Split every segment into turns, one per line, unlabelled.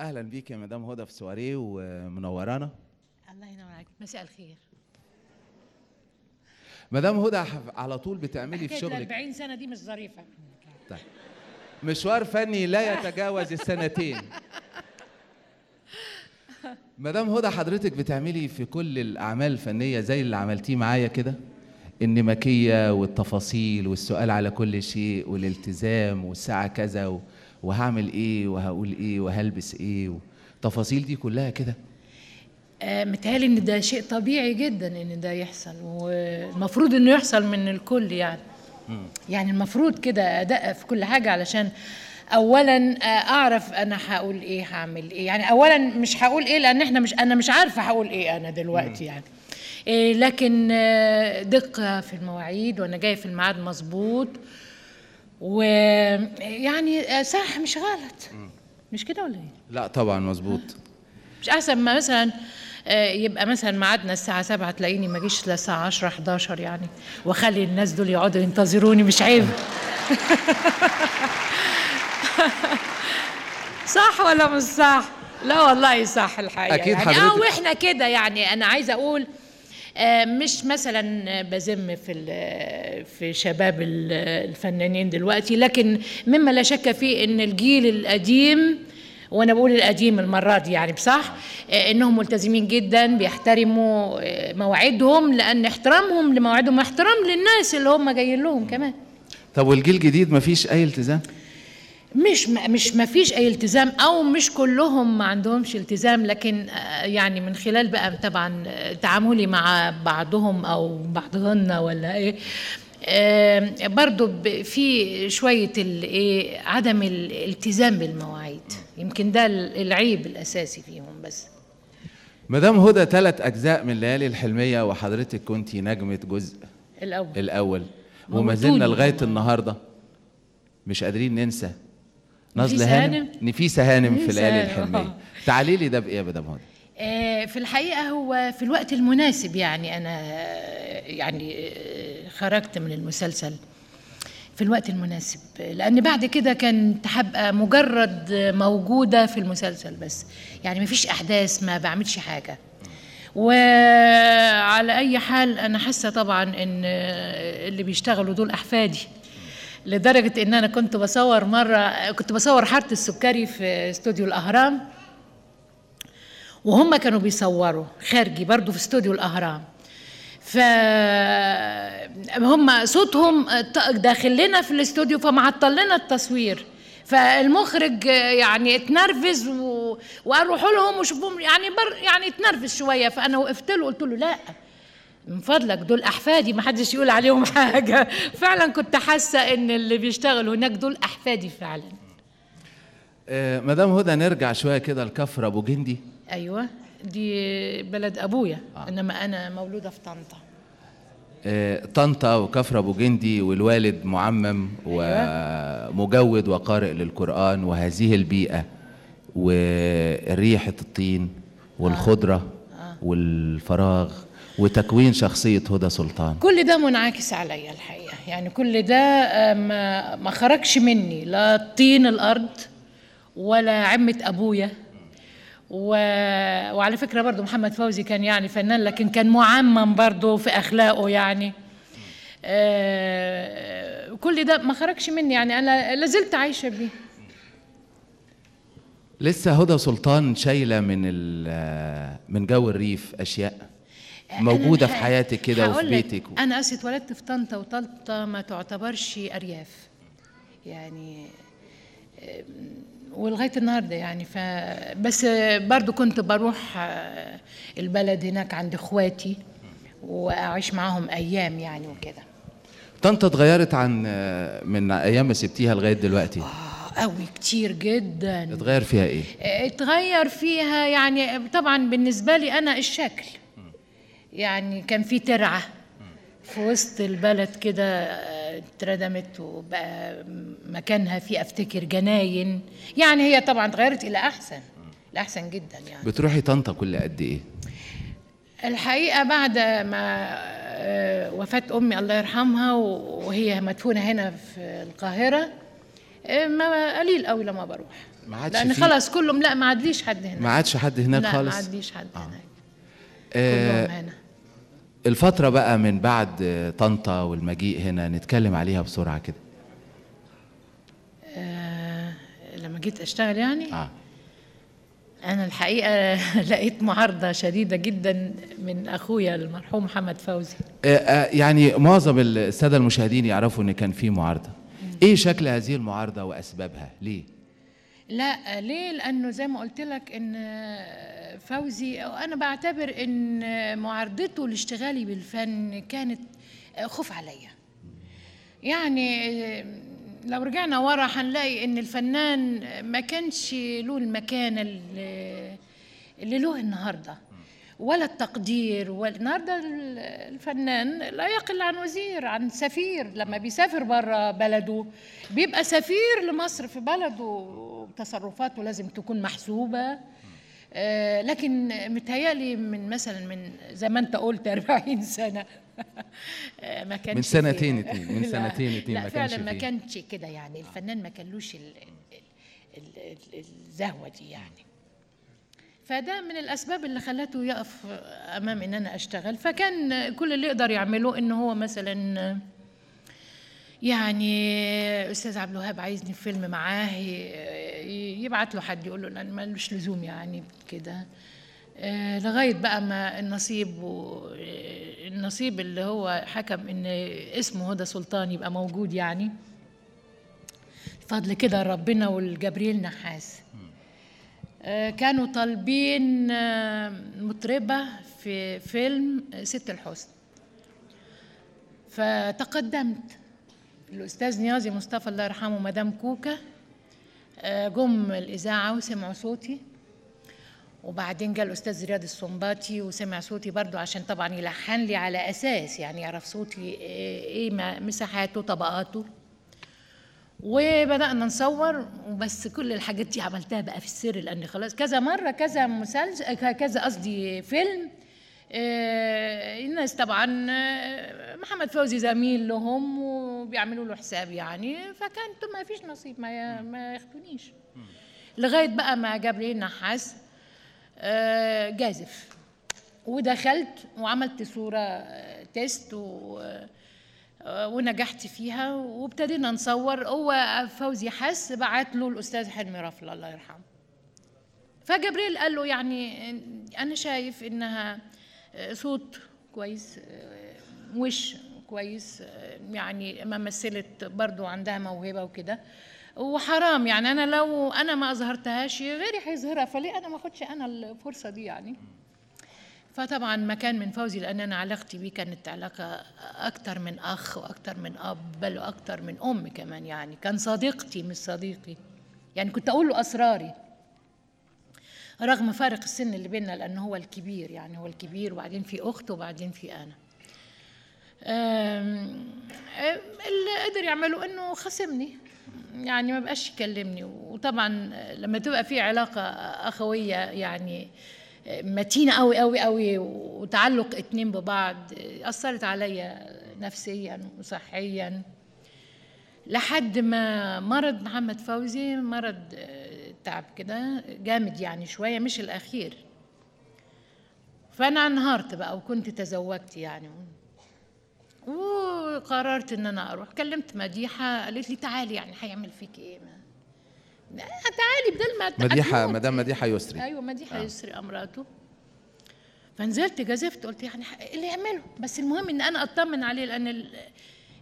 اهلا بيك يا مدام هدى في سواري ومنورانا
الله ينور عليك مساء الخير
مدام هدى على طول بتعملي في شغلك 40
سنه دي مش ظريفه
طيب مشوار فني لا يتجاوز السنتين مدام هدى حضرتك بتعملي في كل الاعمال الفنيه زي اللي عملتيه معايا كده النمكيه والتفاصيل والسؤال على كل شيء والالتزام والساعه كذا و... وهعمل ايه وهقول ايه وهلبس ايه التفاصيل دي كلها كده
آه، متهيألي ان ده شيء طبيعي جدا ان ده يحصل والمفروض انه يحصل من الكل يعني يعني المفروض كده ادقق في كل حاجه علشان اولا آه، اعرف انا هقول ايه هعمل ايه يعني اولا مش هقول ايه لان احنا مش انا مش عارفه هقول ايه انا دلوقتي يعني إيه لكن آه، دقه في المواعيد وانا جايه في الميعاد مظبوط ويعني صح مش غلط مش كده ولا ايه؟
لا طبعا مظبوط
مش احسن ما مثلا آه، يبقى مثلا ميعادنا الساعة 7 تلاقيني ما جيش للساعة 10 11 يعني واخلي الناس دول يقعدوا ينتظروني مش عيب صح ولا مش صح؟ لا والله صح الحقيقة أكيد يعني آه، حضرتك اه واحنا كده يعني أنا عايزة أقول آه، مش مثلا بزم في في شباب الفنانين دلوقتي لكن مما لا شك فيه ان الجيل القديم وانا بقول القديم المره دي يعني بصح آه، انهم ملتزمين جدا بيحترموا آه، مواعيدهم لان احترامهم لمواعيدهم احترام للناس اللي هم جايين لهم كمان
طب والجيل الجديد مفيش اي التزام
مش مش ما فيش اي التزام او مش كلهم ما عندهمش التزام لكن آه، يعني من خلال بقى طبعا آه، تعاملي مع بعضهم او بعضهن ولا ايه آه، برضو في شويه الايه عدم الالتزام بالمواعيد يمكن ده العيب الاساسي فيهم بس
مدام هدى ثلاث اجزاء من ليالي الحلميه وحضرتك كنت نجمه جزء الاول الاول وما زلنا لغايه النهارده مش قادرين ننسى
نازله هانم
ان في سهانم في الاله الحلميه آه. تعالي لي ده بايه يا مدام هدى
آه، في الحقيقه هو في الوقت المناسب يعني انا آه، يعني خرجت من المسلسل في الوقت المناسب لان بعد كده كنت هبقى مجرد موجوده في المسلسل بس يعني مفيش احداث ما بعملش حاجه وعلى اي حال انا حاسه طبعا ان اللي بيشتغلوا دول احفادي لدرجه ان انا كنت بصور مره كنت بصور حاره السكري في استوديو الاهرام وهم كانوا بيصوروا خارجي برضو في استوديو الاهرام فهم صوتهم داخل لنا في الاستوديو فمعطل لنا التصوير فالمخرج يعني اتنرفز و... وقال روحوا لهم وشوفوهم يعني بر... يعني اتنرفز شويه فانا وقفت له قلت له لا من فضلك دول احفادي ما حدش يقول عليهم حاجه فعلا كنت حاسه ان اللي بيشتغلوا هناك دول احفادي فعلا
آه، مدام هدى نرجع شويه كده لكفر ابو جندي
ايوه دي بلد ابويا آه. انما انا مولوده في طنطا
آه، طنطا وكفر ابو جندي والوالد معمم أيوة. ومجود وقارئ للقران وهذه البيئه وريحه الطين آه. والخضره آه. آه. والفراغ وتكوين شخصية هدى سلطان
كل ده منعكس عليا الحقيقة يعني كل ده آه، ما, ما خرجش مني لا طين الأرض ولا عمة أبويا و... وعلى فكرة برضو محمد فوزي كان يعني فنان لكن كان معمم برضو في أخلاقه يعني آه، كل ده ما خرجش مني يعني أنا لازلت عايشة بيه
لسه هدى سلطان شايله من من جو الريف اشياء موجوده في حياتك كده وفي بيتك و...
انا اسف اتولدت في طنطا وطنطا ما تعتبرش ارياف يعني ولغايه النهارده يعني ف بس برضو كنت بروح آه، البلد هناك عند اخواتي واعيش معاهم ايام يعني وكده
طنطا اتغيرت عن آه، من ايام ما سبتيها لغايه دلوقتي آه
قوي كتير جدا اتغير فيها ايه آه، اتغير فيها يعني طبعا بالنسبه لي انا الشكل يعني كان في ترعه في وسط البلد كده اتردمت وبقى مكانها في افتكر جناين يعني هي طبعا اتغيرت الى احسن الاحسن جدا
يعني بتروحي طنطا كل قد ايه
الحقيقه بعد ما آه، وفاه امي الله يرحمها وهي مدفونه هنا في القاهره آه، ما قليل قوي لما بروح
ما عادش لان خلاص
كلهم لا ما عادليش حد هناك ما عادش حد هناك لا خالص ما عادليش حد آه. هناك
كلهم هنا الفترة بقى من بعد طنطا والمجيء هنا نتكلم عليها بسرعة كده
آه لما جيت أشتغل يعني آه. أنا الحقيقة لقيت معارضة شديدة جدا من أخويا المرحوم محمد فوزي
آه آه يعني معظم السادة المشاهدين يعرفوا إن كان في معارضة إيه شكل هذه المعارضة وأسبابها ليه؟
لا ليه لأنه زي ما قلت لك إن فوزي انا بعتبر ان معارضته لاشتغالي بالفن كانت خوف عليا يعني لو رجعنا ورا هنلاقي ان الفنان ما كانش له المكانه اللي له النهارده ولا التقدير والنهارده الفنان لا يقل عن وزير عن سفير لما بيسافر بره بلده بيبقى سفير لمصر في بلده تصرفاته لازم تكون محسوبه آه، لكن متهيألي من مثلا من زي ما انت قلت 40 سنة آه، ما كانش من سنتين اتنين من سنتين اتنين لا ما كانش فعلا ما كانش كده يعني الفنان ما كانلوش الزهوة دي يعني فده من الاسباب اللي خلته يقف امام ان انا اشتغل فكان كل اللي يقدر يعمله ان هو مثلا يعني استاذ عبد الوهاب عايزني في فيلم معاه يبعت له حد يقول له ما مالوش لزوم يعني كده آه، لغايه بقى ما النصيب النصيب اللي هو حكم ان اسمه هدى سلطان يبقى موجود يعني فضل كده ربنا والجبريل نحاس آه، كانوا طالبين آه، مطربه في فيلم ست الحسن فتقدمت الاستاذ نيازي مصطفى الله يرحمه مدام كوكا آه، جم الاذاعه وسمعوا صوتي وبعدين جاء الاستاذ رياض السنباطي وسمع صوتي برضو عشان طبعا يلحن لي على اساس يعني يعرف صوتي ايه, إيه مساحاته طبقاته وبدانا نصور وبس كل الحاجات دي عملتها بقى في السر لان خلاص كذا مره كذا مسلسل آه، كذا قصدي فيلم آه، الناس طبعا محمد فوزي زميل لهم و بيعملوا له حساب يعني فكان ما فيش نصيب ما ما ياخدونيش لغايه بقى ما جاب لي نحاس آه جازف ودخلت وعملت صوره آه، تيست و آه، ونجحت فيها وابتدينا نصور هو فوزي حس بعت له الاستاذ حلمي رفله الله يرحمه فجبريل قال له يعني آه، انا شايف انها صوت كويس وش كويس آه، يعني ما مثلت برضو عندها موهبه وكده وحرام يعني انا لو انا ما اظهرتهاش غيري هيظهرها فليه انا ما اخدش انا الفرصه دي يعني فطبعا مكان من فوزي لان انا علاقتي بيه كانت علاقه اكتر من اخ واكتر من اب بل واكتر من ام كمان يعني كان صديقتي مش صديقي يعني كنت اقول له اسراري رغم فارق السن اللي بيننا لان هو الكبير يعني هو الكبير وبعدين في أخته وبعدين في انا اللي قدر يعمله انه خصمني يعني ما بقاش يكلمني وطبعا لما تبقى في علاقه اخويه يعني متينه قوي قوي قوي وتعلق اتنين ببعض اثرت عليا نفسيا وصحيا لحد ما مرض محمد فوزي مرض آه، تعب كده جامد يعني شويه مش الاخير فانا انهارت بقى وكنت تزوجت يعني وقررت ان انا اروح كلمت مديحه قالت لي تعالي يعني هيعمل فيك ايه ما. تعالي بدل ما مديحه مدام مديحه يسري ايوه مديحه آه. يسري امراته فنزلت جازفت قلت يعني اللي يعمله بس المهم ان انا اطمن عليه لان الـ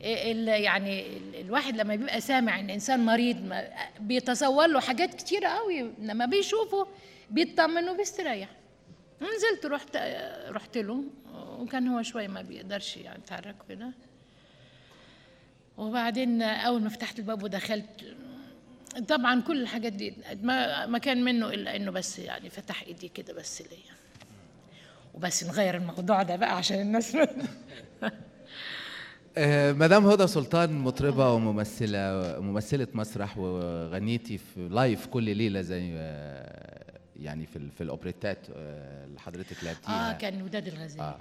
الـ يعني الواحد لما بيبقى سامع ان انسان مريض بيتصور له حاجات كتيره قوي لما بيشوفه بيطمن وبيستريح نزلت رحت رحت له وكان هو شوي ما بيقدرش يعني يتحرك كده وبعدين اول ما فتحت الباب ودخلت طبعا كل الحاجات دي ما ما كان منه الا انه بس يعني فتح ايدي كده بس ليا وبس نغير الموضوع ده بقى عشان الناس
آه، مدام هدى سلطان مطربة وممثلة ممثلة مسرح وغنيتي في لايف كل ليلة زي آه، يعني في في الاوبريتات اللي آه، حضرتك لعبتيها اه
كان وداد الغزال آه.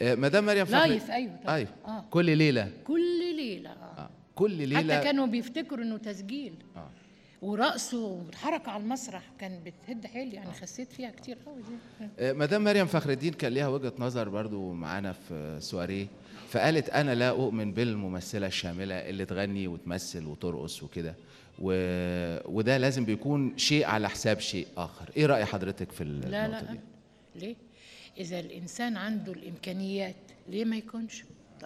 آه، مدام مريم فخري لايف ايوه طبعا. ايوه آه. كل ليله
كل ليله آه.
آه. كل ليله حتى كانوا
بيفتكروا انه تسجيل آه. ورقصه والحركه على المسرح كان بتهد حيل يعني آه. خسيت فيها كتير قوي دي
آه. مدام مريم فخر الدين كان ليها وجهه نظر برضو معانا في سواريه فقالت انا لا اؤمن بالممثله الشامله اللي تغني وتمثل وترقص وكده و... وده لازم بيكون شيء على حساب شيء اخر ايه راي حضرتك في النقطه دي لا لا
ليه إذا الإنسان عنده الإمكانيات ليه ما يكونش؟